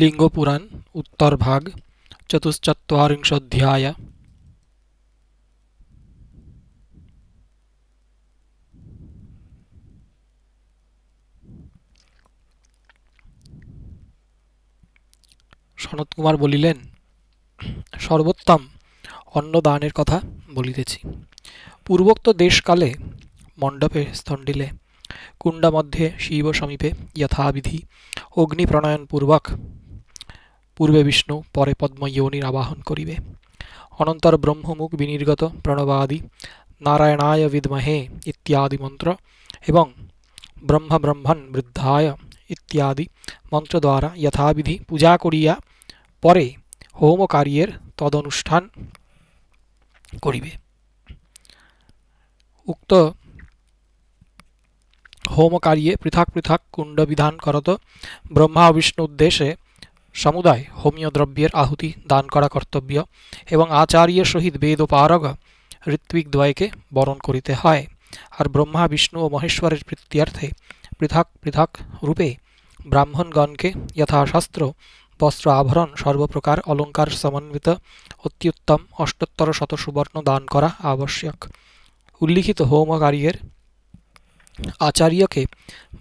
লিঙ্গপুরাণ উত্তরভাগ চতুশ্চত্বরিংশোধ্যায় সনত কুমার বলিলেন সর্বোত্তম অন্নদানের কথা বলিতেছি পূর্বোক্ত দেশকালে মণ্ডপে স্থণ্ডিলে কুণ্ডা মধ্যে শিব সমীপে যথাবিধি অগ্নি প্রণয়ন পূর্বক পূর্বে বিষ্ণু পরে পদ্ময়োনির আবাহন করিবে অনন্তর ব্রহ্মমুখ বিনির্গত প্রণবাদি নারায়ণায় বিদমহে ইত্যাদি মন্ত্র এবং ব্রহ্মব্রহ্মণ বৃদ্ধায় ইত্যাদি মন্ত্র দ্বারা যথাবিধি পূজা করিয়া পরে হোমকার্যের তদনুষ্ঠান করিবে উক্ত হোমকার্যে পৃথক পৃথক কুণ্ডবিধান করত ব্রহ্মা বিষ্ণু উদ্দেশ্যে সমুদায় হোমীয় দ্রব্যের আহুতি দান করা কর্তব্য এবং আচার্যের সহিত বেদ ও পারগ দ্বয়কে বরণ করিতে হয় আর ব্রহ্মা বিষ্ণু ও মহেশ্বরের প্রীত্যর্থে পৃথক পৃথক রূপে ব্রাহ্মণগণকে যথাশাস্ত্র বস্ত্র আভরণ সর্বপ্রকার অলঙ্কার সমন্বিত অত্যুত্তম অষ্টোত্তর শত সুবর্ণ দান করা আবশ্যক উল্লিখিত হোমকারীর আচার্যকে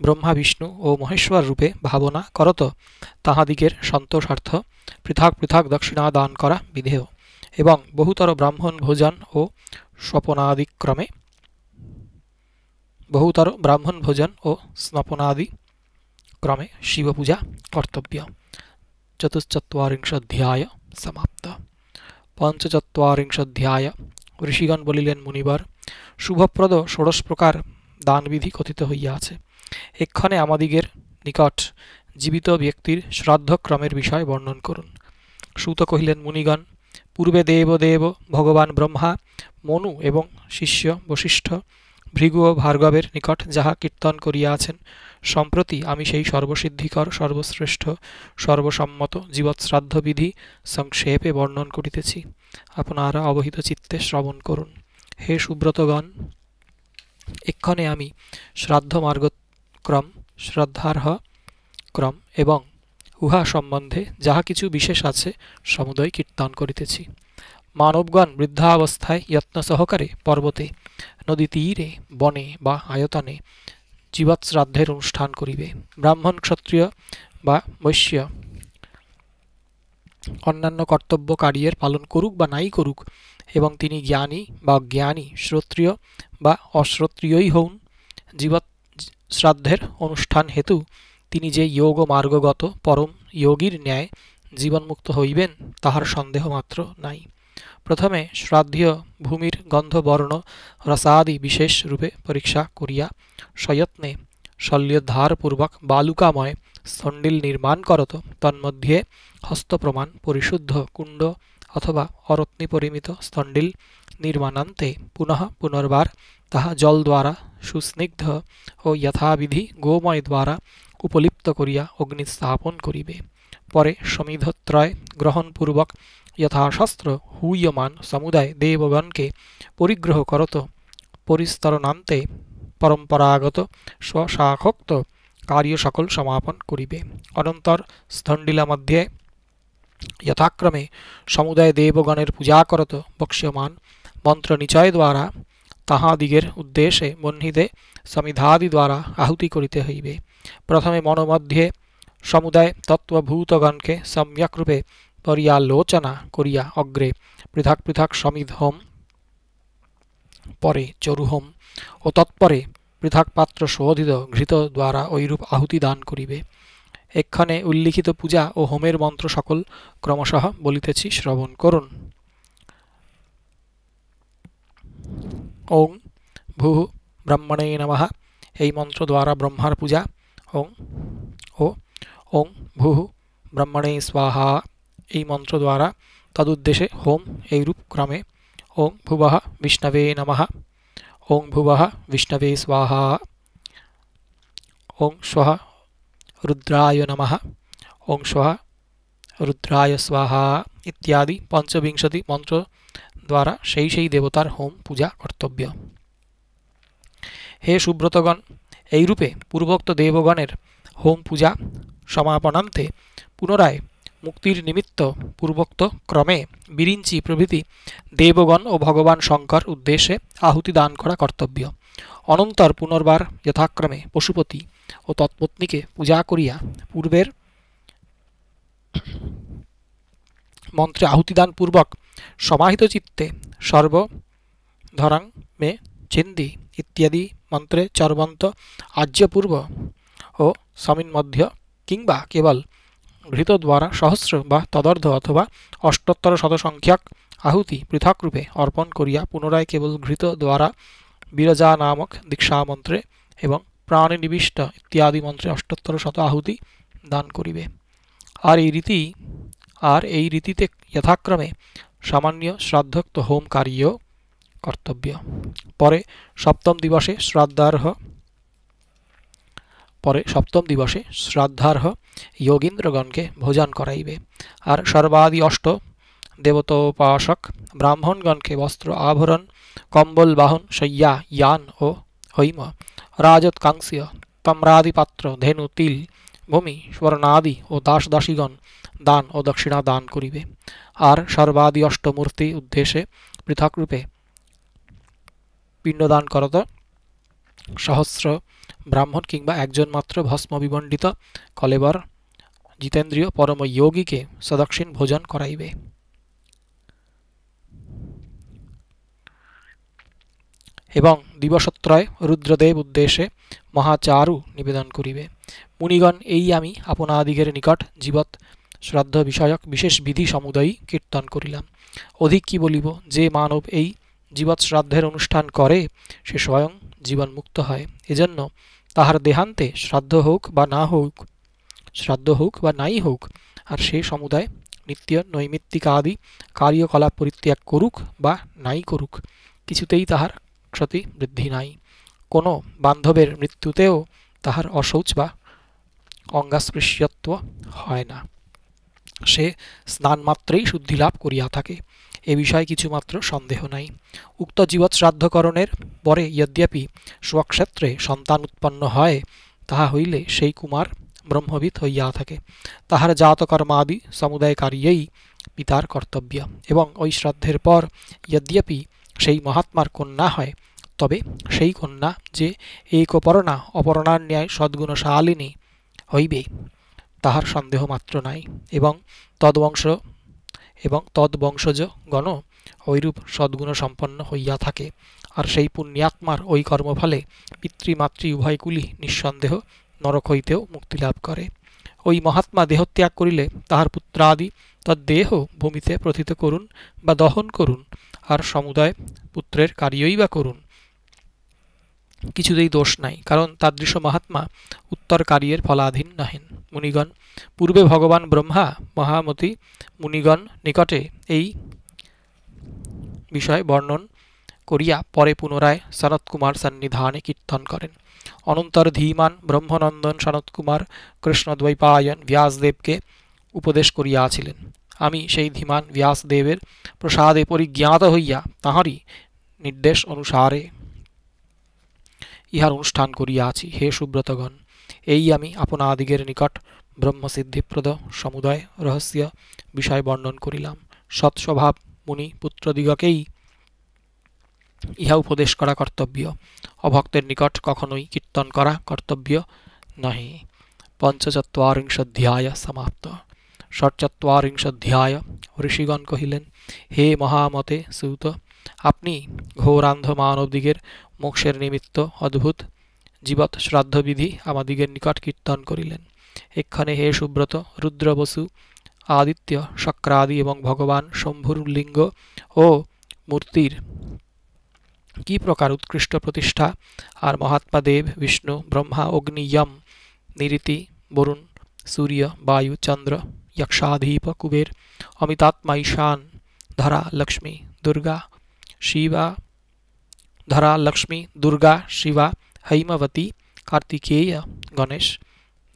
ব্রহ্মা বিষ্ণু ও মহেশ্বর রূপে ভাবনা করত তাহাদিগের সন্তোষার্থ পৃথক পৃথক দক্ষিণা দান করা বিধেয় এবং বহুতর ব্রাহ্মণ ভোজন ও স্বপনাদিক্রমে বহুতর ব্রাহ্মণ ভোজন ও স্নপনাদি ক্রমে শিবপূজা কর্তব্য চতুশ্চত্বরিংশোধ্যায় সমাপ্ত পঞ্চচত্বরিংশোধ্যায় ঋষিগণ বলিলেন মুনিবর শুভপ্রদ ষোড়শ প্রকার দানবিধি কথিত হইয়া আছে এক্ষণে আমাদিগের নিকট জীবিত ব্যক্তির শ্রাদ্ধক্রমের বিষয় বর্ণন করুন সুত কহিলেন মুনিগণ পূর্বে দেবদেব ভগবান ব্রহ্মা মনু এবং শিষ্য বশিষ্ঠ ভৃগু ও ভার্গবের নিকট যাহা কীর্তন করিয়াছেন সম্প্রতি আমি সেই সর্বসিদ্ধিকর সর্বশ্রেষ্ঠ সর্বসম্মত জীবৎশ্রাদ্ধবিধি সংক্ষেপে বর্ণন করিতেছি আপনারা অবহিত চিত্তে শ্রবণ করুন হে সুব্রতগণ এক্ষণে আমি শ্রাদ্ধ মার্গক্রম শ্রদ্ধার্হ ক্রম এবং উহা সম্বন্ধে যাহা কিছু বিশেষ আছে সমুদয় কীর্তন করিতেছি মানবগণ বৃদ্ধাবস্থায় যত্ন সহকারে পর্বতে নদী তীরে বনে বা আয়তনে জীবৎশ্রাদ্ধের অনুষ্ঠান করিবে ব্রাহ্মণ ক্ষত্রিয় বা বৈশ্য অন্যান্য কর্তব্য কার্যের পালন করুক বা নাই করুক এবং তিনি জ্ঞানী বা জ্ঞানী শ্রোত্রিয় বা অশ্রোত্রিয়ই হন জীবৎ শ্রাদ্ধের অনুষ্ঠান হেতু তিনি যে যোগ মার্গগত পরম যোগীর ন্যায় জীবনমুক্ত হইবেন তাহার সন্দেহ মাত্র নাই প্রথমে শ্রাদ্ধীয় ভূমির গন্ধবর্ণ রসাদি বিশেষ রূপে পরীক্ষা করিয়া সযত্নে শল্যধারপূর্বক বালুকাময় সন্ডিল নির্মাণ করত তন্মধ্যে হস্তপ্রমাণ পরিশুদ্ধ কুণ্ড অথবা অরত্নিপরিমিত স্থণ্ডিল নির্মাণান্তে পুনঃ পুনর্বার তাহা জল দ্বারা সুস্নিগ্ধ ও যথাবিধি গোময় দ্বারা উপলিপ্ত করিয়া অগ্নি স্থাপন করিবে পরে সমিধত্রয় গ্রহণপূর্বক যথাশাস্ত্র হুইয়মান সমুদায় দেবগণকে পরিগ্রহ করত পরিস্তরণান্তে পরম্পরাগত স্বশাখোক্ত কার্য সকল সমাপন করিবে অনন্তর স্থণ্ডিলা মধ্যে যথাক্রমে সমুদয় দেবগণের পূজা করত বক্ষ্যমান মন্ত্র নিচয় দ্বারা তাহাদিগের উদ্দেশ্যে বহ্নিদে সমিধাদি দ্বারা আহুতি করিতে হইবে প্রথমে মনোমধ্যে সমুদায় তত্ত্বভূতগণকে সম্যকরূপে পরিয়ালোচনা করিয়া অগ্রে পৃথক পৃথক সমিধ হোম পরে চরুহোম ও তৎপরে পৃথক পাত্র শোধিত ঘৃত দ্বারা ঐরূপ আহুতি দান করিবে এক্ষণে উল্লিখিত পূজা ও হোমের মন্ত্র সকল ক্রমশঃ বলিতেছি শ্রবণ করুন ওং ভূ ব্রহ্মণে নমঃ এই মন্ত্র দ্বারা ব্রহ্মার পূজা ওং ও ওং ভূ ব্রহ্মণে স্বাহা এই মন্ত্র দ্বারা তদুদ্দেশে হোম রূপ ক্রমে ওং ভুব বিষ্ণবে নম ওং ভুব বিষ্ণবে স্বাহা ওং স্ব রুদ্রায় নমঃ ওং রুদ্রায় স্বাহা ইত্যাদি পঞ্চবিংশতি মন্ত্র দ্বারা সেই সেই দেবতার হোম পূজা কর্তব্য হে সুব্রতগণ এইরূপে পূর্বোক্ত দেবগণের হোম পূজা সমাপনান্তে পুনরায় মুক্তির নিমিত্ত পূর্বোক্ত ক্রমে বিরিঞ্চি প্রভৃতি দেবগণ ও ভগবান শঙ্কর উদ্দেশ্যে আহুতি দান করা কর্তব্য অনন্তর পুনর্বার যথাক্রমে পশুপতি ও তৎপত্নীকে পূজা করিয়া পূর্বের মন্ত্রে আহুতিদান পূর্বক সমাহিত চিত্তে সর্ব ধরাং মে চিন্দি ইত্যাদি মন্ত্রে চর্বন্ত আজ্যপূর্ব ও মধ্য কিংবা কেবল ঘৃত দ্বারা সহস্র বা তদর্ধ অথবা অষ্টোত্তর শতসংখ্যক আহুতি পৃথক রূপে অর্পণ করিয়া পুনরায় কেবল ঘৃত দ্বারা বিরজা নামক দীক্ষা মন্ত্রে এবং প্রাণী নিবিষ্ট ইত্যাদি মন্ত্রে অষ্টোত্তর শত আহুতি দান করিবে আর এই রীতি আর এই রীতিতে যথাক্রমে সামান্য শ্রাদ্ধক্ত হোম কার্য কর্তব্য পরে সপ্তম দিবসে শ্রাদ্ধার্হ পরে সপ্তম দিবসে শ্রাদ্ধার্হ যোগীন্দ্রগণকে ভোজন করাইবে আর সর্বাদি অষ্ট দেবতোপাসক ব্রাহ্মণগণকে বস্ত্র আভরণ কম্বল বাহন শয্যা ইয়ান ও হৈম রাজৎকাংস্য তম্রাদিপাত্র ধেনু তিল ভূমি স্বর্ণাদি ও দাস দাসীগণ দান ও দক্ষিণা দান করিবে আর সর্বাদি অষ্টমূর্তি উদ্দেশ্যে পৃথকরূপে পিণ্ডদান করত সহস্র ব্রাহ্মণ কিংবা একজন মাত্র ভস্ম বিমণ্ডিত কলেবর জিতেন্দ্রীয় পরম যোগীকে সদক্ষিণ ভোজন করাইবে এবং দিবসত্রয় রুদ্রদেব উদ্দেশ্যে মহাচারু নিবেদন করিবে মুনিগণ এই আমি আপনাদিগের নিকট জীবৎ শ্রাদ্ধ বিষয়ক বিশেষ বিধি সমুদয়ী কীর্তন করিলাম অধিক কি বলিব যে মানব এই জীবৎ শ্রাদ্ধের অনুষ্ঠান করে সে স্বয়ং জীবন মুক্ত হয় এজন্য তাহার দেহান্তে শ্রাদ্ধ হোক বা না হোক শ্রাদ্ধ হোক বা নাই হোক আর সে সমুদায় নিত্য নৈমিত্তিক আদি কার্যকলাপ পরিত্যাগ করুক বা নাই করুক কিছুতেই তাহার ক্ষতি বৃদ্ধি নাই কোনো বান্ধবের মৃত্যুতেও তাহার অশৌচ বা অঙ্গাস্পৃশ্যত্ব হয় না সে স্নান মাত্রেই শুদ্ধি লাভ করিয়া থাকে এ বিষয়ে কিছুমাত্র সন্দেহ নাই উক্ত জীবৎ শ্রাদ্ধকরণের পরে যদ্যপি স্বক্ষেত্রে সন্তান উৎপন্ন হয় তাহা হইলে সেই কুমার ব্রহ্মবিদ হইয়া থাকে তাহার জাতকর্মাদি সমুদায় পিতার কর্তব্য এবং ওই শ্রাদ্ধের পর যদ্যপি সেই মহাত্মার কন্যা হয় তবে সেই কন্যা যে এই কপরণা অপরণার ন্যায় সদ্গুণ শালিনী হইবে তাহার সন্দেহ মাত্র নাই এবং তদ্বংশ এবং তদ্বংশজ গণ ঐরূপ সদ্গুণ সম্পন্ন হইয়া থাকে আর সেই পুণ্যাত্মার ওই কর্মফলে পিতৃমাতৃ উভয়গুলি নিঃসন্দেহ নরক হইতেও মুক্তি লাভ করে ওই মহাত্মা দেহত্যাগ করিলে তাহার পুত্রাদি তদ্দেহ ভূমিতে প্রথিত করুন বা দহন করুন আর সমুদায় পুত্রের কার্যই বা করুন কিছুতেই দোষ নাই কারণ তাদৃশ মহাত্মা উত্তর কার্যের ফলাধীন নহেন মুনিগণ পূর্বে ভগবান ব্রহ্মা মহামতি মুনিগণ নিকটে এই বিষয় বর্ণন করিয়া পরে পুনরায় সনৎকুমার সন্নিধানে কীর্তন করেন অনন্তর ধীমান ব্রহ্মনন্দন সনৎকুমার কৃষ্ণদ্বৈপায়ন ব্যাসদেবকে উপদেশ করিয়াছিলেন আমি সেই ধীমান ব্যাসদেবের প্রসাদে পরিজ্ঞাত হইয়া তাহারই নির্দেশ অনুসারে ইহার অনুষ্ঠান করিয়াছি হে সুব্রতগণ এই আমি আপনাদিগের নিকট ব্রহ্মসিদ্ধিপ্রদ সমুদয় রহস্য বিষয় বর্ণন করিলাম সৎস্বভাব মুনি পুত্রদিগকেই ইহা উপদেশ করা কর্তব্য অভক্তের নিকট কখনোই কীর্তন করা কর্তব্য নহে অধ্যায় সমাপ্ত ষটচত্বরিংশোধ্যায় ঋষিগণ কহিলেন হে মহামতে সুত আপনি ঘোরান্ধ মানবদিগের মোক্ষের নিমিত্ত অদ্ভুত জীবৎ শ্রাদ্ধবিধি আমাদিগের নিকট কীর্তন করিলেন এক্ষণে হে সুব্রত রুদ্র বসু আদিত্য শক্রাদি এবং ভগবান শম্ভুর লিঙ্গ ও মূর্তির কি প্রকার উৎকৃষ্ট প্রতিষ্ঠা আর মহাত্মা দেব বিষ্ণু ব্রহ্মা অগ্নি নিরীতি বরুণ সূর্য বায়ু চন্দ্র यक्षाधीप कुबेर अमितात्मा ईशान धरा लक्ष्मी दुर्गा शिवा धरा लक्ष्मी दुर्गा शिवा হৈমাবতী কার্তিকেয় গণেশ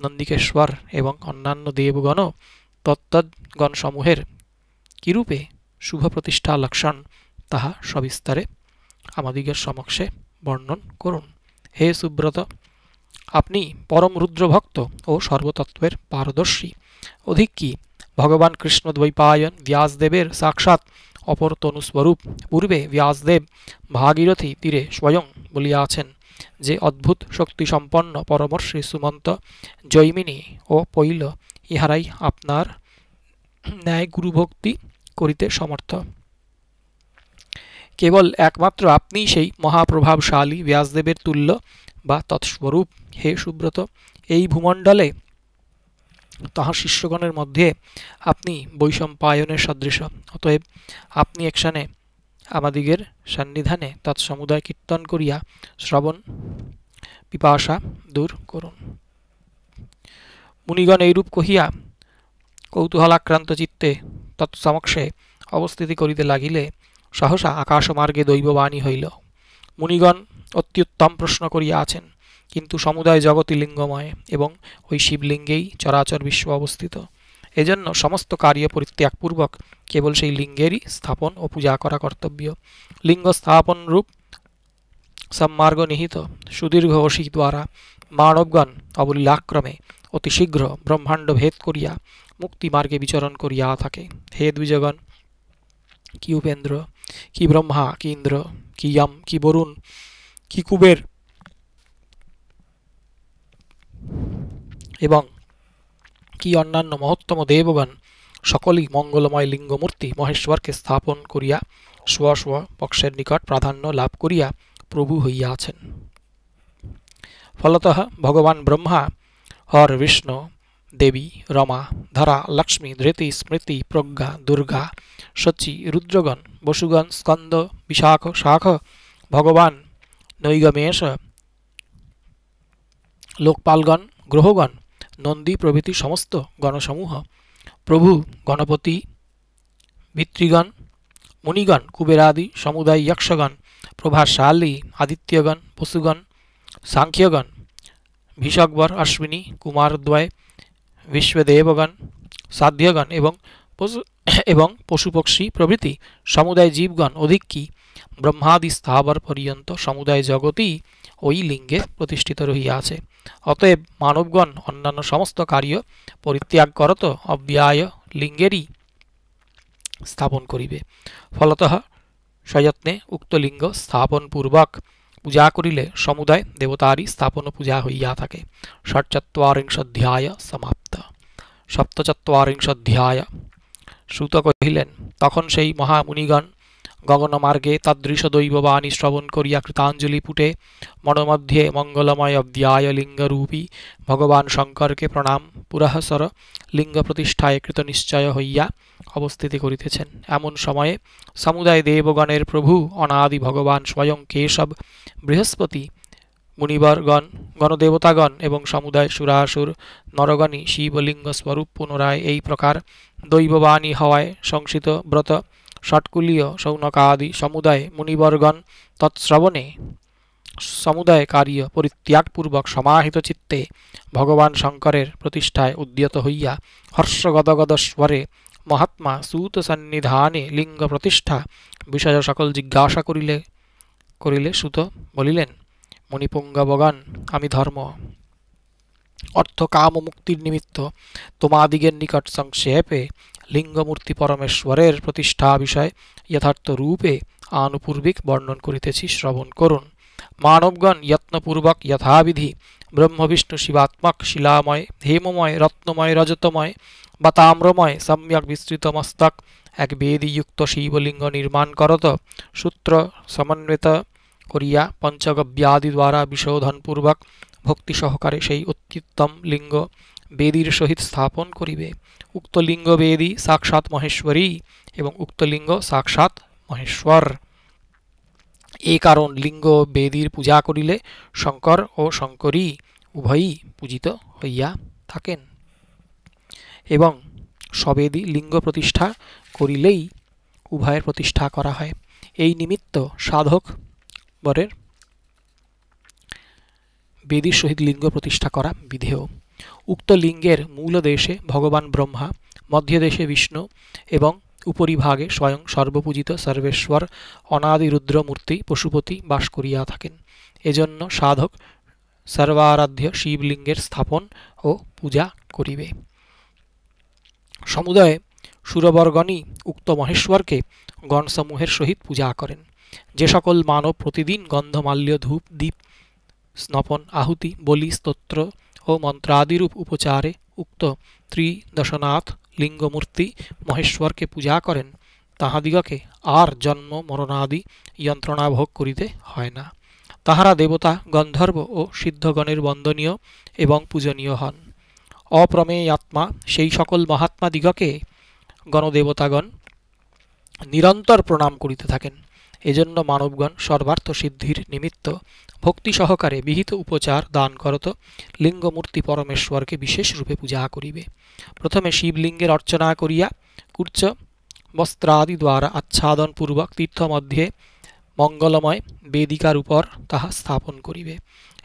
নন্দিকেশ্বর এবং অন্যান্য দেবগণ তত্ত্বগণসমূহের কিরূপে শুভ প্রতিষ্ঠা লক্ষণ তাহা সবিস্তারে আমাদিগের সমক্ষে বর্ণন করুন হে সুব্রত আপনি পরম রুদ্রভক্ত ও সর্বতত্ত্বের পারদর্শী অধিক কি ভগবান কৃষ্ণ দ্বৈপায়ন ব্যাসদেবের সাক্ষাৎ অপর তনুস্বরূপ পূর্বে ব্যাসদেব ভাগীরথী তীরে স্বয়ং বলিয়াছেন যে অদ্ভুত শক্তি সম্পন্ন শ্রী সুমন্ত জৈমিনী ও পৈল ইহারাই আপনার ন্যায় গুরুভক্তি করিতে সমর্থ কেবল একমাত্র আপনিই সেই মহাপ্রভাবশালী ব্যাসদেবের তুল্য বা তৎস্বরূপ হে সুব্রত এই ভূমণ্ডলে তাহার শিষ্যগণের মধ্যে আপনি বৈষম্পায়নের সদৃশ অতএব আপনি একসানে আমাদিগের সান্নিধানে তৎসমুদায় কীর্তন করিয়া শ্রবণ পিপাসা দূর করুন মুনিগণ এইরূপ কহিয়া কৌতূহলাক্রান্ত চিত্তে তৎসমক্ষে অবস্থিতি করিতে লাগিলে সহসা আকাশমার্গে দৈববাণী হইল মুনিগণ অত্যুত্তম প্রশ্ন করিয়া আছেন কিন্তু সমুদায় জগতি লিঙ্গময় এবং ওই শিবলিঙ্গেই চরাচর বিশ্ব অবস্থিত এজন্য সমস্ত কার্য পরিত্যাগপূর্বক কেবল সেই লিঙ্গেরই স্থাপন ও পূজা করা কর্তব্য লিঙ্গ স্থাপন রূপ সম্মার্গ নিহিত সুদীর্ঘ অসী দ্বারা মানবগণ অবলীলাক্রমে অতি শীঘ্র ব্রহ্মাণ্ড ভেদ করিয়া মুক্তিমার্গে বিচরণ করিয়া থাকে হে দ্বিজগণ কি উপেন্দ্র কি ব্রহ্মা কি ইন্দ্র কি ইয়াম কি বরুণ কি কুবের এবং কি অন্যান্য মহত্তম দেবগণ সকলেই মঙ্গলময় লিঙ্গমূর্তি মহেশ্বরকে স্থাপন করিয়া স্ব স্ব পক্ষের নিকট প্রাধান্য লাভ করিয়া প্রভু হইয়া আছেন ফলত ভগবান ব্রহ্মা হর বিষ্ণু দেবী রমা ধরা লক্ষ্মী ধৃতি স্মৃতি প্রজ্ঞা দুর্গা শচী রুদ্রগণ বসুগণ স্কন্দ বিশাখ শাখ ভগবান নৈগমেশ লোকপালগণ গ্রহগণ নন্দী প্রভৃতি সমস্ত গণসমূহ প্রভু গণপতি মিত্রিগণ মুনিগণ কুবেরাদি সমুদায় ইয়ক্ষগণ প্রভাশালী আদিত্যগণ পশুগণ সাংখ্যগণ ভিষকবর অশ্বিনী কুমারদ্বয় বিশ্বদেবগণ সাধ্যগণ এবং পশু এবং পশুপক্ষী প্রভৃতি সমুদায় জীবগণ অধিক কী ব্রহ্মাদি স্থাবর পর্যন্ত সমুদায় জগতই ওই লিঙ্গে প্রতিষ্ঠিত রহিয়াছে অতএব মানবগণ অন্যান্য সমস্ত কার্য পরিত্যাগ করত অব্যয় লিঙ্গেরই স্থাপন করিবে ফলত সযত্নে উক্ত লিঙ্গ স্থাপন পূর্বক পূজা করিলে সমুদায় দেবতারই স্থাপন পূজা হইয়া থাকে ষটচত্বরিংশধ্যায় সমাপ্ত সপ্তচত্বরিংশধ্যায় শ্রুত কহিলেন তখন সেই মহামুনিগণ গগনমার্গে দৈববাণী শ্রবণ করিয়া কৃতাঞ্জলি পুটে মনোমধ্যে মঙ্গলময় লিঙ্গরূপী ভগবান শঙ্করকে প্রণাম পুরাহসর লিঙ্গ প্রতিষ্ঠায় কৃতনিশ্চয় হইয়া অবস্থিতি করিতেছেন এমন সময়ে সমুদায় দেবগণের প্রভু অনাদি ভগবান স্বয়ং কেশব বৃহস্পতি মুনিবরগণ গণদেবতাগণ এবং সমুদায় সুরাসুর নরগণী শিবলিঙ্গ স্বরূপ পুনরায় এই প্রকার দৈববাণী হওয়ায় সংসিত ব্রত ষটকুলীয় আদি সমুদায় মুনিবর্গণ তৎশ্রবণে সমুদায় কার্য পরিত্যাগপূর্বক সমাহিত চিত্তে ভগবান শঙ্করের প্রতিষ্ঠায় উদ্যত হইয়া হর্ষগদগদ স্বরে মহাত্মা সূত সন্নিধানে লিঙ্গ প্রতিষ্ঠা বিষয় সকল জিজ্ঞাসা করিলে করিলে সুত বলিলেন মণিপুঙ্গবগান আমি ধর্ম অর্থ কাম মুক্তির নিমিত্ত তোমাদিগের নিকট সংক্ষেপে লিঙ্গমূর্তি পরমেশ্বরের প্রতিষ্ঠা বিষয় যথার্থ রূপে আনুপূর্বিক বর্ণন করিতেছি শ্রবণ করুন মানবগণ যত্নপূর্বক যথাবিধি ব্রহ্মবিষ্ণু শিবাত্মক শিলাময় হেমময় রত্নময় রজতময় বা তাম্রময় সম্যক বিস্তৃত মস্তক এক বেদীযুক্ত শিবলিঙ্গ নির্মাণ করত সূত্র সমন্বিত করিয়া পঞ্চগব্যাদি দ্বারা বিশোধনপূর্বক ভক্তি সহকারে সেই অত্যুত্তম লিঙ্গ বেদীর সহিত স্থাপন করিবে উক্ত লিঙ্গ বেদী সাক্ষাৎ মহেশ্বরী এবং উক্ত লিঙ্গ সাক্ষাৎ মহেশ্বর এ কারণ লিঙ্গ বেদীর পূজা করিলে শঙ্কর ও শঙ্করী উভয়ই পূজিত হইয়া থাকেন এবং সবেদী লিঙ্গ প্রতিষ্ঠা করিলেই উভয়ের প্রতিষ্ঠা করা হয় এই নিমিত্ত সাধক বরের বেদীর সহিত লিঙ্গ প্রতিষ্ঠা করা বিধেয় উক্ত লিঙ্গের মূল দেশে ভগবান ব্রহ্মা মধ্যদেশে বিষ্ণু এবং উপরিভাগে স্বয়ং সর্বপূজিত সর্বেশ্বর অনাদি রুদ্রমূর্তি পশুপতি বাস করিয়া থাকেন এজন্য সাধক সর্বারাধ্য শিবলিঙ্গের স্থাপন ও পূজা করিবে সমুদায়ে সুরবর্গণই উক্ত মহেশ্বরকে গণসমূহের সহিত পূজা করেন যে সকল মানব প্রতিদিন গন্ধমাল্য ধূপ দ্বীপ স্নপন আহুতি বলি স্তোত্র ও মন্ত্রাদিরূপ উপচারে উক্ত ত্রিদশনাথ লিঙ্গমূর্তি মহেশ্বরকে পূজা করেন তাহাদিগকে আর জন্ম মরণাদি যন্ত্রণা ভোগ করিতে হয় না তাহারা দেবতা গন্ধর্ব ও সিদ্ধগণের বন্দনীয় এবং পূজনীয় হন অপ্রমেয় আত্মা সেই সকল মহাত্মাদিগকে গণদেবতাগণ নিরন্তর প্রণাম করিতে থাকেন এজন্য মানবগণ সর্বার্থ সিদ্ধির নিমিত্ত ভক্তি সহকারে বিহিত উপচার দান করত লিঙ্গমূর্তি পরমেশ্বরকে বিশেষরূপে পূজা করিবে প্রথমে শিবলিঙ্গের অর্চনা করিয়া কুর্চ বস্ত্রাদি দ্বারা আচ্ছাদন পূর্বক তীর্থ মধ্যে মঙ্গলময় বেদিকার উপর তাহা স্থাপন করিবে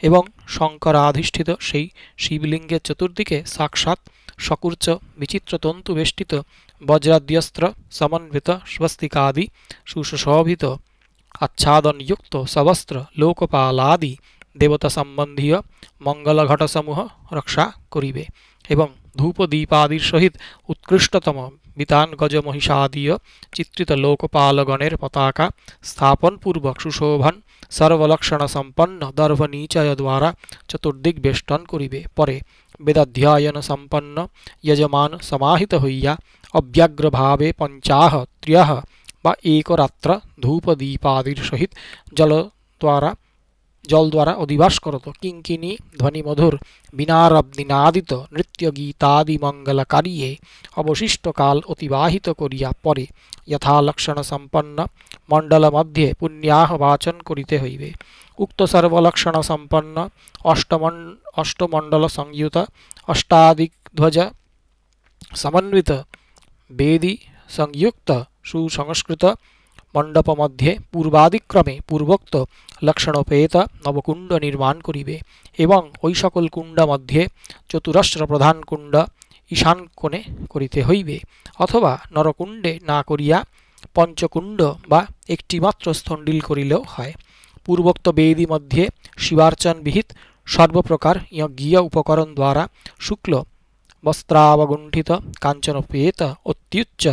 এবং শঙ্করাধিষ্ঠিত সেই শিবলিঙ্গের চতুর্দিকে সাক্ষাৎ সকুর্চ বিচিত্রতন্তুবেষ্টিত বজ্রাদ্যস্ত্র সমন্বিত স্বস্তিকাদি সুশোভিত আচ্ছাদনযুক্ত সবস্ত্র লোকপালাদি দেবতা সম্বন্ধীয় মঙ্গলঘটসমূহ রক্ষা করিবে এবং ধূপদীপাদির সহিত উৎকৃষ্টতম বিতান গজমহিষাদীয় চিত্রিত লোকপালগণের পতাকা স্থাপনপূর্বক সুশোভন সর্বলক্ষণ সম্পন্ন নিচয় দ্বারা চতুর্দিক বেষ্টন করিবে পরে वेदाध्ययन संपन्न यजमान समाहित हुआ अव्याग्र भावे पंचाह त्र्यह व एक रात्र धूप दीपादिर सहित जल द्वारा जल द्वारा अधिवास करत किंकिनी ध्वनि मधुर नृत्य गीतादि मंगल कार्ये अवशिष्ट काल अतिवाहित करिया परे यथा लक्षण संपन्न মণ্ডল মধ্যে পুণ্যাহ বাচন করিতে হইবে উক্ত সর্বলক্ষণ সম্পন্ন অষ্টমণ অষ্টমণ্ডল সংযুত অষ্টাদিধ্বজ সমন্বিত বেদী সংযুক্ত সুসংস্কৃত মণ্ডপ মধ্যে পূর্বাদিক্রমে পূর্বোক্ত লক্ষণোপেত নবকুণ্ড নির্মাণ করিবে এবং ওই সকল কুণ্ড মধ্যে চতুরস্র প্রধান কুণ্ড ঈশান কোণে করিতে হইবে অথবা নরকুণ্ডে না করিয়া পঞ্চকুণ্ড বা একটিমাত্র স্থণ্ডিল করিলেও হয় পূর্বোক্ত বেদি মধ্যে শিবার্চন বিহিত সর্বপ্রকার ইয়জ্ঞীয় উপকরণ দ্বারা শুক্ল বস্ত্রাবগুণ্ঠিত কাঞ্চনপেত অত্যুচ্চ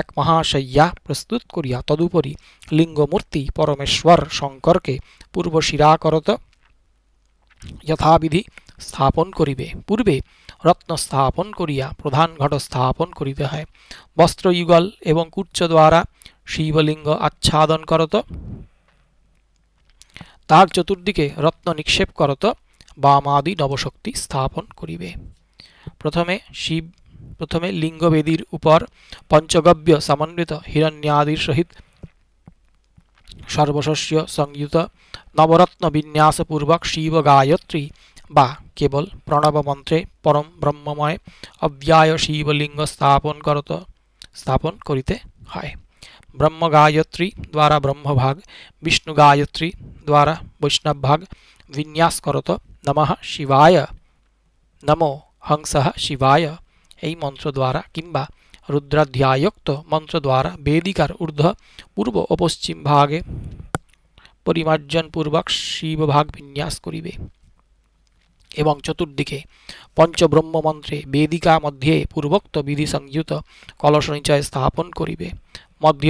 এক মহাশয্যা প্রস্তুত করিয়া তদুপরি লিঙ্গমূর্তি পরমেশ্বর শঙ্করকে পূর্বশিরাকরত যথাবিধি স্থাপন করিবে পূর্বে রত্ন স্থাপন করিয়া প্রধান ঘট স্থাপন করিতে হয় বস্ত্র ইগল এবং কুচ্চ দ্বারা শিবলিঙ্গ আচ্ছাদন করত তার চতুর্দিকে রত্ন নিক্ষেপ করত বামাদি নবশক্তি স্থাপন করিবে প্রথমে শিব প্রথমে লিঙ্গবেদীর উপর পঞ্চগব্য সমন্বিত হিরণ্যাদির সহিত সর্বশস্য সংযুত নবরত্ন বিন্যাসপূর্বক শিব গায়ত্রী বা কেবল প্রণবমন্ত্রে পরম ব্রহ্মময় অব্যয় শিবলিঙ্গ স্থাপন করত স্থাপন করিতে হয় ব্রহ্ম গায়ত্রী দ্বারা ব্রহ্মভাগ বিষ্ণু গায়ত্রী দ্বারা বৈষ্ণব ভাগ বিন্যাস করত নম শিবায় নমো হংস শিবায় এই মন্ত্র দ্বারা কিংবা রুদ্রাধ্যায়ক্ত মন্ত্র দ্বারা বেদিকার ঊর্ধ্ব পূর্ব ও পশ্চিম ভাগে পরিমার্জনপূর্বক শিবভাগ বিন্যাস করিবে এবং চতুর্দিকে পঞ্চব্রহ্মমন্ত্রে বেদিকা মধ্যে পূর্বোক্ত বিধি সংযুত কলস নিচয় স্থাপন করিবে মধ্য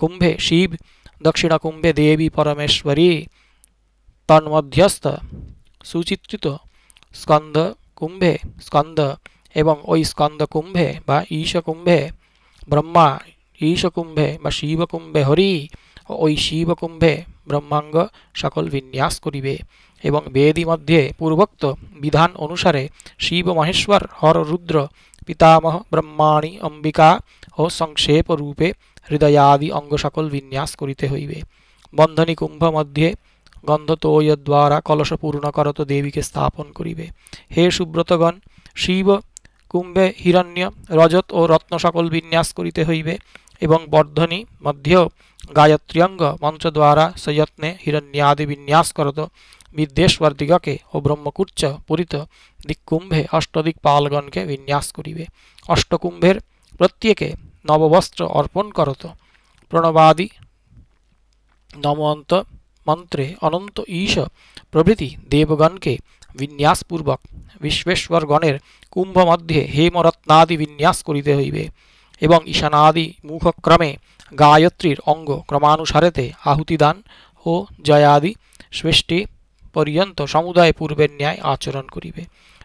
কুম্ভে শিব দক্ষিণ কুম্ভে দেবী পরমেশ্বরী তন্মধ্যস্থ সুচিত্রিত স্কন্ধ কুম্ভে স্কন্ধ এবং ওই স্কন্দ কুম্ভে বা ঈশকুম্ভে ব্রহ্মা ঈশকুম্ভে বা শিবকুম্ভে হরি ওই শিবকুম্ভে ব্রহ্মাঙ্গ সকল বিন্যাস করিবে এবং বেদি মধ্যে পূর্বোক্ত বিধান অনুসারে শিব মহেশ্বর হর রুদ্র পিতামহ ব্রহ্মাণী অম্বিকা ও সংক্ষেপ রূপে হৃদয়াদি অঙ্গ সকল বিন্যাস করিতে হইবে বন্ধনী কুম্ভ মধ্যে গন্ধতোয় দ্বারা পূর্ণ করত দেবীকে স্থাপন করিবে হে সুব্রতগণ শিব কুম্ভে হিরণ্য রজত ও রত্ন সকল বিন্যাস করিতে হইবে এবং বর্ধনী মধ্যেও অঙ্গ মঞ্চ দ্বারা সযত্নে হিরণ্যাদি বিন্যাস করত দিগকে ও ব্রহ্মকুচ্চ দিকুম্ভে দিককুম্ভে পালগণকে বিন্যাস করিবে অষ্টকুম্ভের প্রত্যেকে নববস্ত্র অর্পণ করত প্রণবাদি নমন্ত মন্ত্রে অনন্ত ঈশ প্রভৃতি দেবগণকে বিন্যাসপূর্বক বিশ্বেশ্বরগণের কুম্ভ মধ্যে হেমরত্নাদি বিন্যাস করিতে হইবে এবং ঈশানাদি মুখক্রমে গায়ত্রীর অঙ্গ ক্রমানুসারেতে আহুতিদান ও জয়াদি সৃষ্টি পর্যন্ত সমুদায় পূর্বের ন্যায় আচরণ করিবে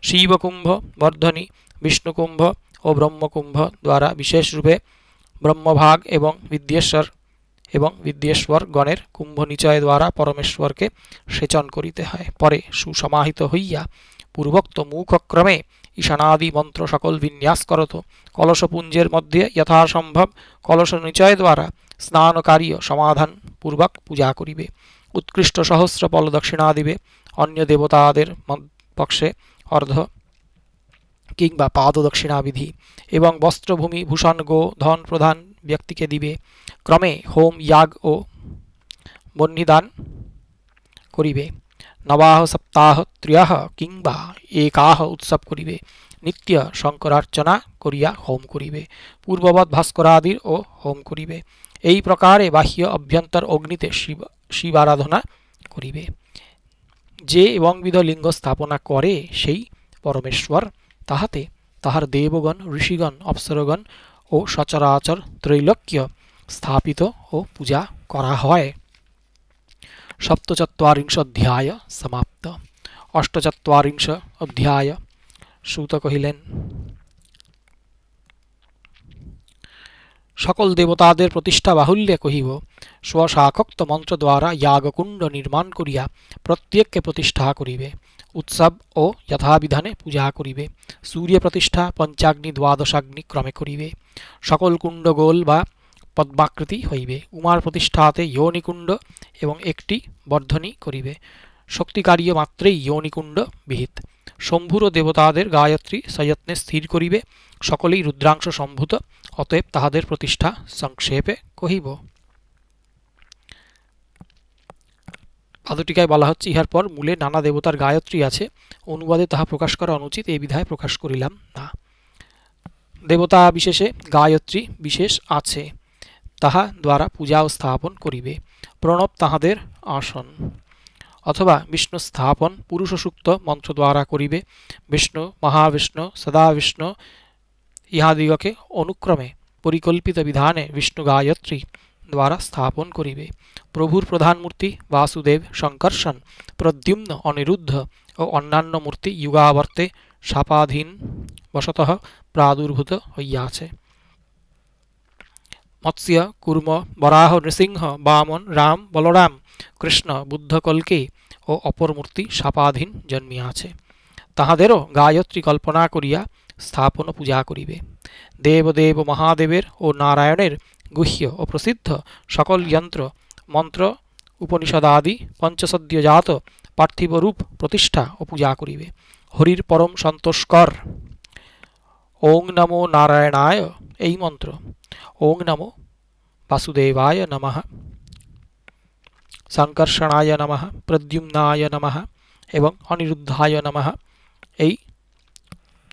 শিবকুম্ভ বর্ধনী বিষ্ণুকুম্ভ ও ব্রহ্মকুম্ভ দ্বারা বিশেষরূপে ব্রহ্মভাগ এবং বিদ্যেশ্বর এবং বিদ্যেশ্বর গণের কুম্ভ নিচয় দ্বারা পরমেশ্বরকে সেচন করিতে হয় পরে সুসমাহিত হইয়া পূর্বোক্ত মুখক্রমে ঈশানাদি মন্ত্র সকল বিন্যাস করত কলসপুঞ্জের মধ্যে যথাসম্ভব কলস নিচয় দ্বারা স্নানকারীয় সমাধান পূর্বক পূজা করিবে উৎকৃষ্ট সহস্র পলদক্ষিণা দিবে অন্য দেবতাদের পক্ষে অর্ধ কিংবা পাদদক্ষিণাবিধি এবং বস্ত্রভূমি ভূষণ গো ধন প্রধান ব্যক্তিকে দিবে ক্রমে হোম ইয়াগ ও বন্নিদান করিবে নবাহ সপ্তাহ ত্রিয়াহ কিংবা একাহ উৎসব করিবে নিত্য শঙ্করার্চনা করিয়া হোম করিবে পূর্ববৎ ভাস্করাদির ও হোম করিবে এই প্রকারে বাহ্য অভ্যন্তর অগ্নিতে শিব শিব আরাধনা করিবে যে এবং বিধ লিঙ্গ স্থাপনা করে সেই পরমেশ্বর তাহাতে তাহার দেবগণ ঋষিগণ অপ্সরগণ ও সচরাচর ত্রৈলক্য স্থাপিত ও পূজা করা হয় সপ্তচত্বারিংশ অধ্যায় সমাপ্ত অষ্টচত্বারিংশ অধ্যায় শ্রুত কহিলেন সকল দেবতাদের প্রতিষ্ঠা বাহুল্যে কহিব স্বশাখক্ত মন্ত্র দ্বারা ইয়াগকুণ্ড নির্মাণ করিয়া প্রত্যেককে প্রতিষ্ঠা করিবে উৎসব ও যথাবিধানে পূজা করিবে সূর্য প্রতিষ্ঠা পঞ্চাগ্নি দ্বাদশাগ্নি ক্রমে করিবে সকল কুণ্ডগোল বা পদ্মাকৃতি হইবে উমার প্রতিষ্ঠাতে ইয়নিকুণ্ড এবং একটি বর্ধনী করিবে শক্তিকারীয় মাত্রেই ইয়নিকুণ্ড বিহিত শম্ভুর দেবতাদের গায়ত্রী সযত্নে স্থির করিবে সকলেই রুদ্রাংশ সম্ভূত অতএব তাহাদের প্রতিষ্ঠা সংক্ষেপে কহিব পাদটিকায় বলা হচ্ছে ইহার পর মূলে নানা দেবতার গায়ত্রী আছে অনুবাদে তাহা প্রকাশ করা অনুচিত এই বিধায় প্রকাশ করিলাম না দেবতা বিশেষে গায়ত্রী বিশেষ আছে তাহা দ্বারা পূজা স্থাপন করিবে প্রণব তাহাদের আসন অথবা বিষ্ণু স্থাপন পুরুষ সুক্ত মন্ত্র দ্বারা করিবে বিষ্ণু মহাবিষ্ণু সদা বিষ্ণু ইহাদিগকে অনুক্রমে পরিকল্পিত বিধানে বিষ্ণু গায়ত্রী দ্বারা স্থাপন করিবে প্রভুর প্রধান মূর্তি বাসুদেব শঙ্কর্ষণ প্রদ্যুম্ন অনিরুদ্ধ ও অন্যান্য মূর্তি যুগাবর্তে সাপাধীন বশত প্রাদুর্ভূত হইয়াছে মৎস্য কুর্ম বরাহ নৃসিংহ বামন রাম বলরাম কৃষ্ণ বুদ্ধকল্কে ও অপর মূর্তি সাপাধীন জন্মিয়াছে তাহাদেরও গায়ত্রী কল্পনা করিয়া স্থাপন ও পূজা করিবে দেবদেব মহাদেবের ও নারায়ণের গুহ্য ও প্রসিদ্ধ সকল যন্ত্র মন্ত্র উপনিষদাদি পঞ্চসদ্যজাত পার্থিব রূপ প্রতিষ্ঠা ও পূজা করিবে হরির পরম সন্তোষকর ওং নমো নারায়ণায় এই মন্ত্র ওং নমো বাসুদেবায় নম সংকর্ষণায় নম প্রদ্যুম্নায় নম এবং অনিরুদ্ধায় নম এই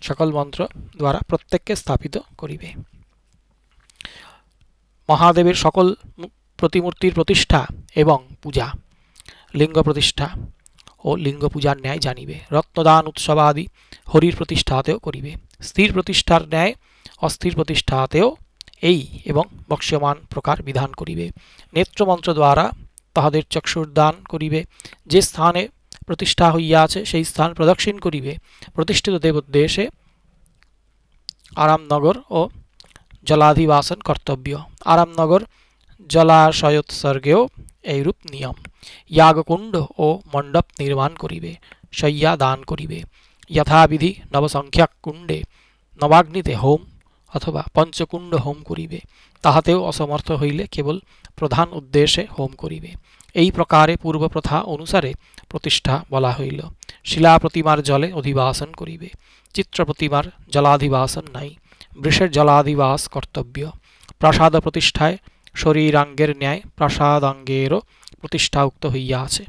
সকল মন্ত্র দ্বারা প্রত্যেককে স্থাপিত করিবে মহাদেবের সকল প্রতিমূর্তির প্রতিষ্ঠা এবং পূজা লিঙ্গ প্রতিষ্ঠা ও লিঙ্গ পূজার ন্যায় জানিবে রত্নদান আদি হরির প্রতিষ্ঠাতেও করিবে স্থির প্রতিষ্ঠার ন্যায় অস্থির প্রতিষ্ঠাতেও এই এবং বক্ষ্যমান প্রকার বিধান করিবে নেত্রমন্ত্র দ্বারা তাহাদের চক্ষুর দান করিবে যে স্থানে প্রতিষ্ঠা হইয়া আছে সেই স্থান প্রদক্ষিণ করিবে প্রতিষ্ঠিত দেবদেশে আরামনগর ও জলাধিবাসন কর্তব্য আরামনগর জলাশয়োৎসর্গেও এইরূপ নিয়ম ইয়াগকুণ্ড ও মণ্ডপ নির্মাণ করিবে শয্যা দান করিবে যথাবিধি নবসংখ্যাক কুণ্ডে নবাগ্নিতে হোম অথবা পঞ্চকুণ্ড হোম করিবে তাহাতেও অসমর্থ হইলে কেবল প্রধান উদ্দেশ্যে হোম করিবে এই প্রকারে পূর্ব প্রথা অনুসারে প্রতিষ্ঠা বলা হইল শিলা প্রতিমার জলে অধিবাসন করিবে চিত্র প্রতিমার জলাধিবাসন নাই বৃষের জলাধিবাস কর্তব্য প্রাসাদ প্রতিষ্ঠায় শরীরাঙ্গের ন্যায় প্রাসাদাঙ্গেরও প্রতিষ্ঠা উক্ত হইয়া আছে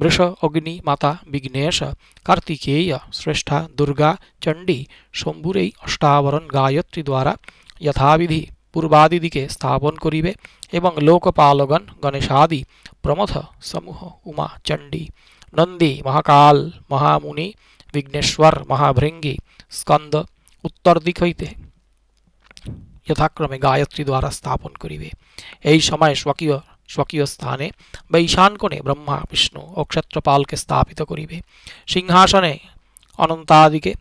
বৃষ অগ্নি মাতা বিঘ্নেশ কার্তিকেয় শ্রেষ্ঠা দুর্গা চণ্ডী শম্ভুরেই অষ্টাবরণ গায়ত্রী দ্বারা যথাবিধি পূর্বাদিদিকে স্থাপন করিবে এবং লোকপালগণ গণেশাদি प्रमथ समूह उमा चंडी नंदी महाकाल महामुनि विघ्नेश्वर महाभृंगी स्कंद उत्तर दिक হইতে यथाक्रमे गायत्री द्वारा स्थापन करिবে এই সময় স্বকীয় স্বকীয় স্থানে বা ঈশান কোণে ব্রহ্মা বিষ্ণু ও ক্ষত্রপালকে স্থাপিত করিবে সিংহাসনে অনন্তাদিকে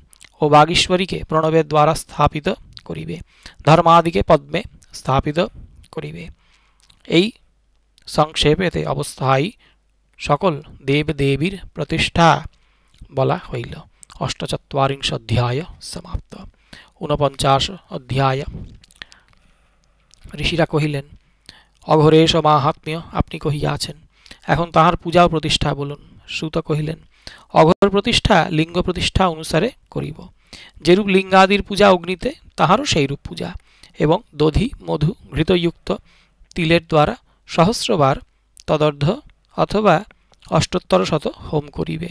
ও বাগীশ্বরীকে প্রণবের দ্বারা স্থাপিত করিবে ধর্মাদিকে পদ্মে স্থাপিত করিবে এই সংক্ষেপেতে অবস্থায় সকল দেবদেবীর প্রতিষ্ঠা বলা হইল অষ্টচত্বারিংশ অধ্যায় সমাপ্ত ঊনপঞ্চাশ অধ্যায় ঋষিরা কহিলেন অঘরেশ মাহাত্ম্য আপনি কহিয়াছেন এখন তাহার পূজা প্রতিষ্ঠা বলুন সুত কহিলেন অঘর প্রতিষ্ঠা লিঙ্গ প্রতিষ্ঠা অনুসারে করিব যেরূপ লিঙ্গাদির পূজা অগ্নিতে তাহারও সেইরূপ পূজা এবং দধি মধু ঘৃতযুক্ত তিলের দ্বারা সহস্রবার তদর্ধ অথবা অষ্টোত্তর শত হোম করিবে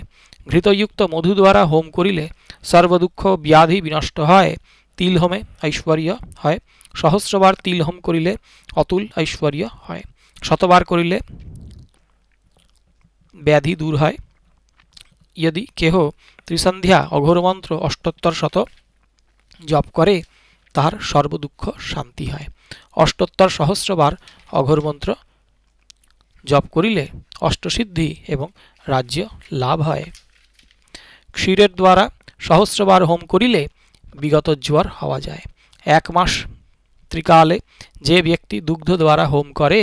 ঘৃতযুক্ত মধু দ্বারা হোম করিলে সর্বদুঃখ ব্যাধি বিনষ্ট হয় তিল হোমে ঐশ্বর্য হয় সহস্রবার তিল হোম করিলে অতুল ঐশ্বর্য হয় শতবার করিলে ব্যাধি দূর হয় যদি কেহ ত্রিসন্ধ্যা অঘোরমন্ত্র অষ্টোত্তর শত জপ করে তাহার সর্বদুঃখ শান্তি হয় অষ্টোত্তর সহস্রবার অঘোরমন্ত্র জপ করিলে অষ্টসিদ্ধি এবং রাজ্য লাভ হয় ক্ষীরের দ্বারা সহস্রবার হোম করিলে বিগত জ্বর হওয়া যায় এক মাস ত্রিকালে যে ব্যক্তি দুগ্ধ দ্বারা হোম করে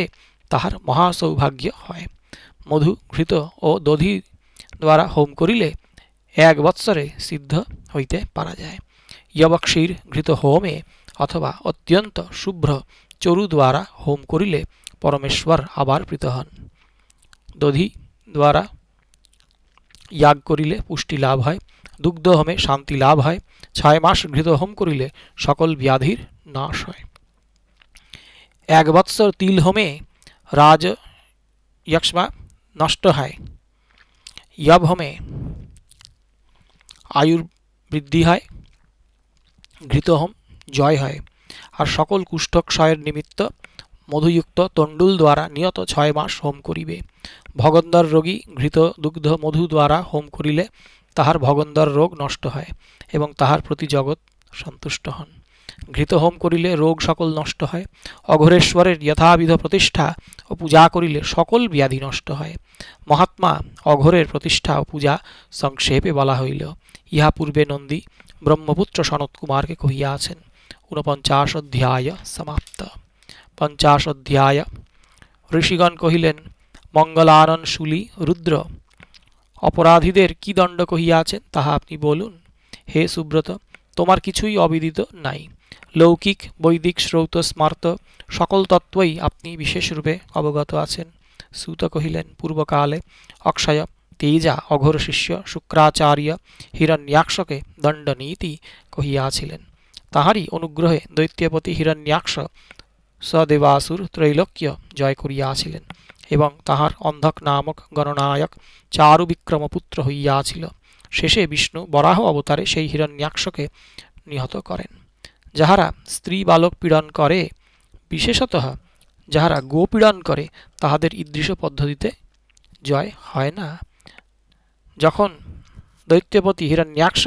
তাহার মহা সৌভাগ্য হয় মধু ঘৃত ও দধি দ্বারা হোম করিলে এক বৎসরে সিদ্ধ হইতে পারা যায় ইয়বক্ষীর ঘৃত হোমে অথবা অত্যন্ত শুভ্র চরু দ্বারা হোম করিলে পরমেশ্বর আবার প্রীত হন দধি দ্বারা ইয়াগ করিলে পুষ্টি লাভ হয় হোমে শান্তি লাভ হয় ছয় মাস ঘৃতহোম করিলে সকল ব্যাধির নাশ হয় এক বৎসর তিল হোমে রাজ যক্ষ্মা নষ্ট হয় ইয়ব হোমে আয়ুর বৃদ্ধি হয় ঘৃতহোম জয় হয় আর সকল কুষ্ঠক্ষয়ের নিমিত্ত মধুযুক্ত তণ্ডুল দ্বারা নিয়ত ছয় মাস হোম করিবে ভগন্দর রোগী ঘৃত দুগ্ধ মধু দ্বারা হোম করিলে তাহার ভগন্দর রোগ নষ্ট হয় এবং তাহার প্রতি জগৎ সন্তুষ্ট হন ঘৃত হোম করিলে রোগ সকল নষ্ট হয় অঘরেশ্বরের যথাবিধ প্রতিষ্ঠা ও পূজা করিলে সকল ব্যাধি নষ্ট হয় মহাত্মা অঘোরের প্রতিষ্ঠা ও পূজা সংক্ষেপে বলা হইল ইহা পূর্বে নন্দী ব্রহ্মপুত্র সনৎকুমারকে কহিয়াছেন ঊনপঞ্চাশ অধ্যায় সমাপ্ত পঞ্চাশ অধ্যায় ঋষিগণ কহিলেন মঙ্গলানন শুলি রুদ্র অপরাধীদের কি দণ্ড কহিয়াছেন তাহা আপনি বলুন হে সুব্রত তোমার কিছুই অবিদিত নাই লৌকিক বৈদিক শ্রৌত স্মার্ত সকল তত্ত্বই আপনি বিশেষরূপে অবগত আছেন সুত কহিলেন পূর্বকালে অক্ষয় তেজা অঘোর শিষ্য শুক্রাচার্য হিরণ্যাক্ষকে দণ্ডনীতি কহিয়াছিলেন তাহারই অনুগ্রহে দৈত্যপতি হিরণ্যাক্ষ সদেবাসুর ত্রৈলোক্য জয় করিয়াছিলেন এবং তাহার অন্ধক নামক গণনায়ক চারু বিক্রমপুত্র হইয়াছিল শেষে বিষ্ণু বরাহ অবতারে সেই হিরণ্যাক্ষকে নিহত করেন যাহারা স্ত্রী বালক পীড়ন করে বিশেষত যাহারা গোপীড়ন করে তাহাদের ইদৃশ পদ্ধতিতে জয় হয় না যখন দৈত্যপতি হিরণ্যাক্ষ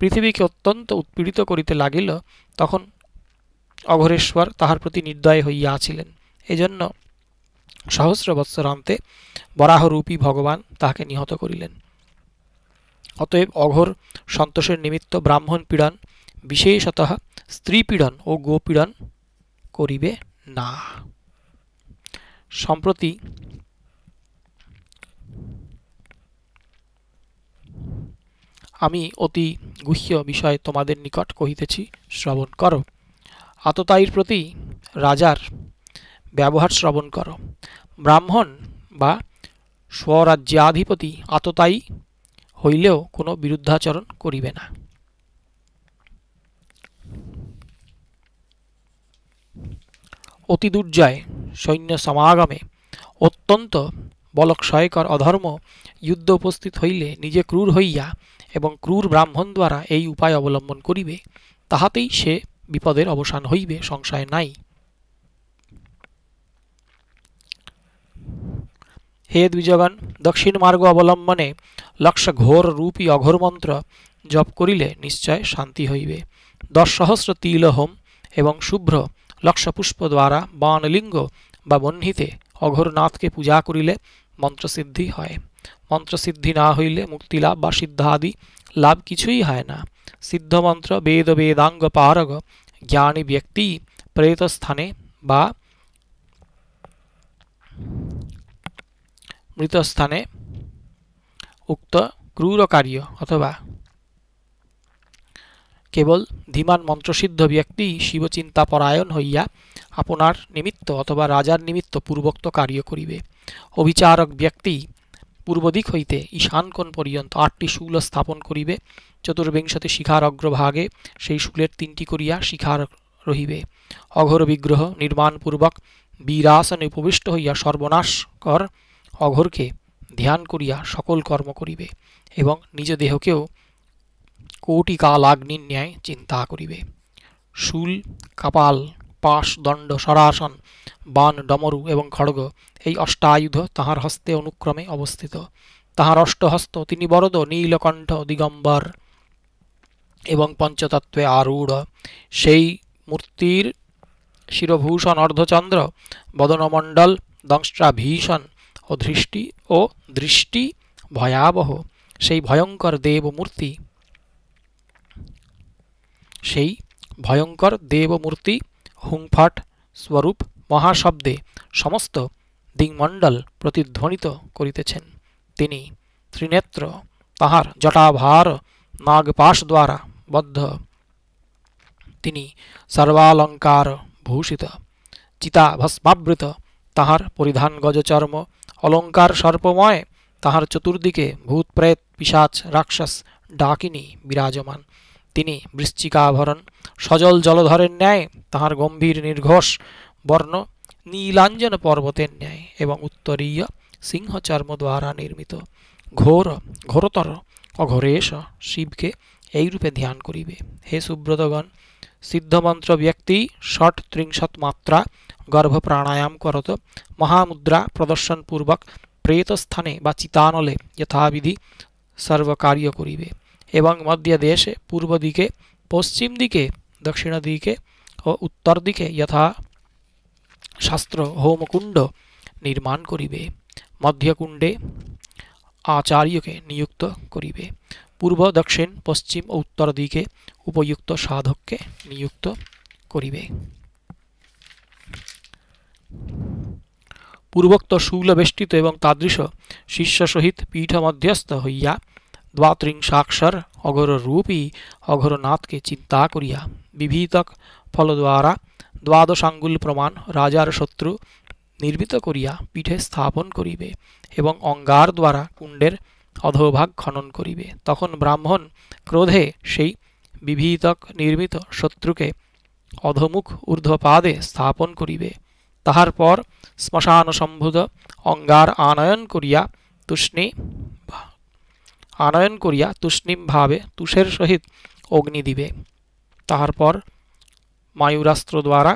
পৃথিবীকে অত্যন্ত উৎপীড়িত করিতে লাগিল তখন অঘরেশ্বর তাহার প্রতি নির্দয় হইয়াছিলেন এজন্য সহস্র বৎসরান্তে বরাহরূপী ভগবান তাহাকে নিহত করিলেন অতএব অঘোর সন্তোষের নিমিত্ত ব্রাহ্মণ পীড়ন বিশেষত স্ত্রী পীড়ন ও গোপীড়ন করিবে না সম্প্রতি আমি অতি গুহ্য বিষয় তোমাদের নিকট কহিতেছি শ্রবণ করো আততায়ীর প্রতি রাজার ব্যবহার শ্রবণ কর ব্রাহ্মণ বা স্বরাজ্যাধিপতি আততায়ী হইলেও কোনো বিরুদ্ধাচরণ করিবে না অতি দুর্জয় সৈন্য সমাগমে অত্যন্ত বলক্ষয়কর অধর্ম যুদ্ধ উপস্থিত হইলে নিজে ক্রূর হইয়া এবং ক্রূর ব্রাহ্মণ দ্বারা এই উপায় অবলম্বন করিবে তাহাতেই সে বিপদের অবসান হইবে সংশয় নাই হে দ্বিজগণ দক্ষিণ মার্গ অবলম্বনে লক্ষ্য ঘোর রূপী অঘোর মন্ত্র জপ করিলে নিশ্চয় শান্তি হইবে দশ সহস্র তিলহোম এবং শুভ্র লক্ষপুষ্প দ্বারা বানলিঙ্গ বা বহ্নিতে অঘোরনাথকে পূজা করিলে মন্ত্রসিদ্ধি হয় মন্ত্রসিদ্ধি না হইলে মুক্তিলাভ বা আদি লাভ কিছুই হয় না সিদ্ধমন্ত্র বেদ বেদাঙ্গ পারগ জ্ঞানী ব্যক্তি স্থানে বা মৃতস্থানে উক্ত ক্রূর কার্য অথবা কেবল ধীমান মন্ত্রসিদ্ধ ব্যক্তি পরায়ণ হইয়া আপনার নিমিত্ত অথবা রাজার নিমিত্ত পূর্বোক্ত কার্য করিবে অভিচারক ব্যক্তি পূর্ব দিক হইতে ঈশানকোণ পর্যন্ত আটটি শূল স্থাপন করিবে চতুর্বিংশতি শিখার অগ্রভাগে সেই শূলের তিনটি করিয়া শিখার রহিবে অঘোর বিগ্রহ নির্মাণপূর্বক বীরাসনে উপবিষ্ট হইয়া সর্বনাশ কর অঘোরকে ধ্যান করিয়া সকল কর্ম করিবে এবং নিজ দেহকেও কৌটিকালাগ্নির ন্যায় চিন্তা করিবে শুল কপাল পাশ দণ্ড সরাসন বান ডমরু এবং খড়গ এই অষ্টায়ুধ তাহার হস্তে অনুক্রমে অবস্থিত তাহার অষ্টহস্ত তিনি বরদ নীলকণ্ঠ দিগম্বর এবং পঞ্চতত্ত্বে আরূঢ় সেই মূর্তির শিরভূষণ অর্ধচন্দ্র বদনমণ্ডল দংশ্রাভীষণ ও দৃষ্টি ও দৃষ্টি ভয়াবহ সেই ভয়ঙ্কর দেবমূর্তি সেই ভয়ঙ্কর দেবমূর্তি হুংফাট স্বরূপ মহাশব্দে সমস্ত দিংমণ্ডল প্রতিধ্বনিত করিতেছেন তিনি ত্রিনেত্র তাহার জটাভার নাগপাশ দ্বারা বদ্ধ তিনি সর্বালঙ্কার ভূষিত চিতা ভস্মাবৃত তাহার পরিধান গজচর্ম অলঙ্কার সর্পময় তাহার চতুর্দিকে ভূত প্রেত পিসাচ রাক্ষস ডাকিনী বিরাজমান তিনি বৃশ্চিকাভরণ সজল জলধরের ন্যায় তাহার গম্ভীর নির্ঘোষ বর্ণ নীলাঞ্জন পর্বতের ন্যায় এবং উত্তরীয় সিংহচর্ম দ্বারা নির্মিত ঘোর ঘোরতর অঘোরেশ শিবকে এইরূপে ধ্যান করিবে হে সুব্রতগণ সিদ্ধমন্ত্র ব্যক্তি ষট ত্রিংশত মাত্রা গর্ভ প্রাণায়াম করত মহামুদ্রা প্রদর্শনপূর্বক প্রেতস্থানে বা চিতানলে যথাবিধি সর্বকার্য করিবে এবং মধ্য দেশে পূর্ব দিকে পশ্চিম দিকে দক্ষিণ দিকে ও উত্তর দিকে যথা শাস্ত্র হোমকুণ্ড নির্মাণ করিবে মধ্যকুণ্ডে আচার্যকে নিযুক্ত করিবে পূর্ব দক্ষিণ পশ্চিম ও উত্তর দিকে উপযুক্ত সাধককে নিযুক্ত করিবে পূর্বোক্ত শূলবেষ্টিত এবং তাদৃশ শিষ্য সহিত পীঠ মধ্যস্থ হইয়া দ্বাত্রিংশাক্ষর রূপী অঘোরনাথকে চিন্তা করিয়া বিভীতক ফলদ্বারা দ্বাদশাঙ্গুল প্রমাণ রাজার শত্রু নির্মিত করিয়া পিঠে স্থাপন করিবে এবং অঙ্গার দ্বারা কুণ্ডের অধোভাগ খনন করিবে তখন ব্রাহ্মণ ক্রোধে সেই বিভীতক নির্মিত শত্রুকে অধমুখ ঊর্ধ্বপাদে স্থাপন করিবে তাহার পর শ্মশানসম্ভূত অঙ্গার আনয়ন করিয়া তুষ্ণী আনয়ন করিয়া তুষ্ণিমভাবে তুষের সহিত অগ্নি দিবে তাহার মায়ুরাস্ত্র দ্বারা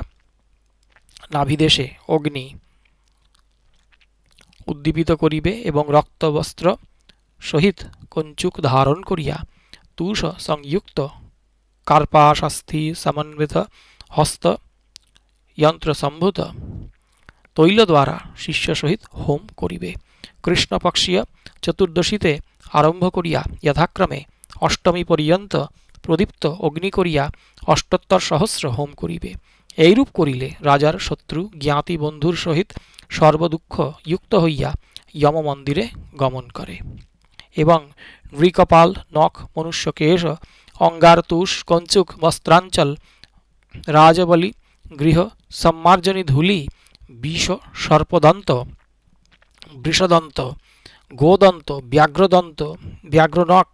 নাভিদেশে অগ্নি উদ্দীপিত করিবে এবং রক্তবস্ত্র সহিত কঞ্চুক ধারণ করিয়া তুষ সংযুক্ত কার্পাশাস্থি সমন্বিত হস্ত যন্ত্রসম্ভূত তৈল দ্বারা শিষ্য সহিত হোম করিবে কৃষ্ণপক্ষীয় চতুর্দশীতে আরম্ভ করিয়া যথাক্রমে অষ্টমী পর্যন্ত প্রদীপ্ত অগ্নি করিয়া অষ্টোত্তর সহস্র হোম করিবে এইরূপ করিলে রাজার শত্রু জ্ঞাতি বন্ধুর সহিত সর্বদুঃখ যুক্ত হইয়া যম মন্দিরে গমন করে এবং নৃকপাল নখ মনুষ্যকেশ অঙ্গার তুষ কঞ্চুক বস্ত্রাঞ্চল রাজবলি গৃহ সম্মার্জনী ধূলি বিষ সর্পদন্ত বৃষদন্ত গোদন্ত ব্যাঘ্রদন্ত ব্যাঘ্রনক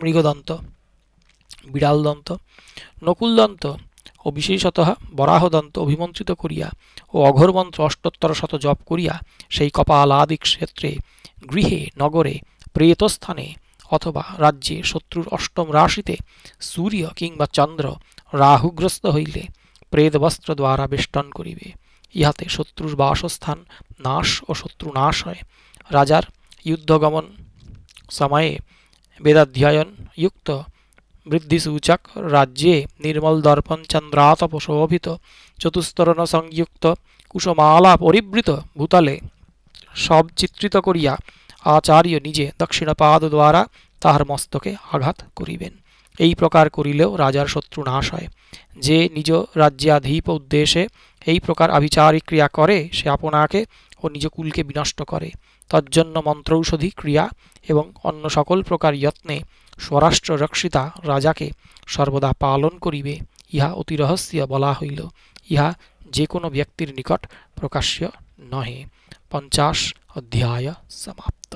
মৃগদন্ত বিড়ালদন্ত নকুলদন্ত ও বিশেষত বরাহদন্ত অভিমন্ত্রিত করিয়া ও অঘোরমন্ত্র অষ্টোত্তর শত জপ করিয়া সেই কপাল আদি ক্ষেত্রে গৃহে নগরে প্রেতস্থানে অথবা রাজ্যে শত্রুর অষ্টম রাশিতে সূর্য কিংবা চন্দ্র রাহুগ্রস্ত হইলে প্রেত বস্ত্র দ্বারা বেষ্টন করিবে ইহাতে শত্রুর বাসস্থান নাশ ও শত্রু নাশ হয় রাজার যুদ্ধগমন সময়ে বেদাধ্যয়ন যুক্ত বৃদ্ধিসূচক রাজ্যে নির্মল দর্পণ চন্দ্রাতপ শোভিত চতুস্তরণ সংযুক্ত কুশমালা পরিবৃত ভূতলে সব চিত্রিত করিয়া আচার্য নিজে দক্ষিণপাদ দ্বারা তাহার মস্তকে আঘাত করিবেন এই প্রকার করিলেও রাজার শত্রু নাশ হয় যে নিজ রাজ্যাধীপ উদ্দেশ্যে এই প্রকার আভিচারিক ক্রিয়া করে সে আপনাকে ও নিজ কুলকে বিনষ্ট করে তজ্জন্য মন্ত্রৌষধি ক্রিয়া এবং অন্য সকল প্রকার যত্নে স্বরাষ্ট্র রক্ষিতা রাজাকে সর্বদা পালন করিবে ইহা অতি রহস্য বলা হইল ইহা যে কোনো ব্যক্তির নিকট প্রকাশ্য নহে পঞ্চাশ অধ্যায় সমাপ্ত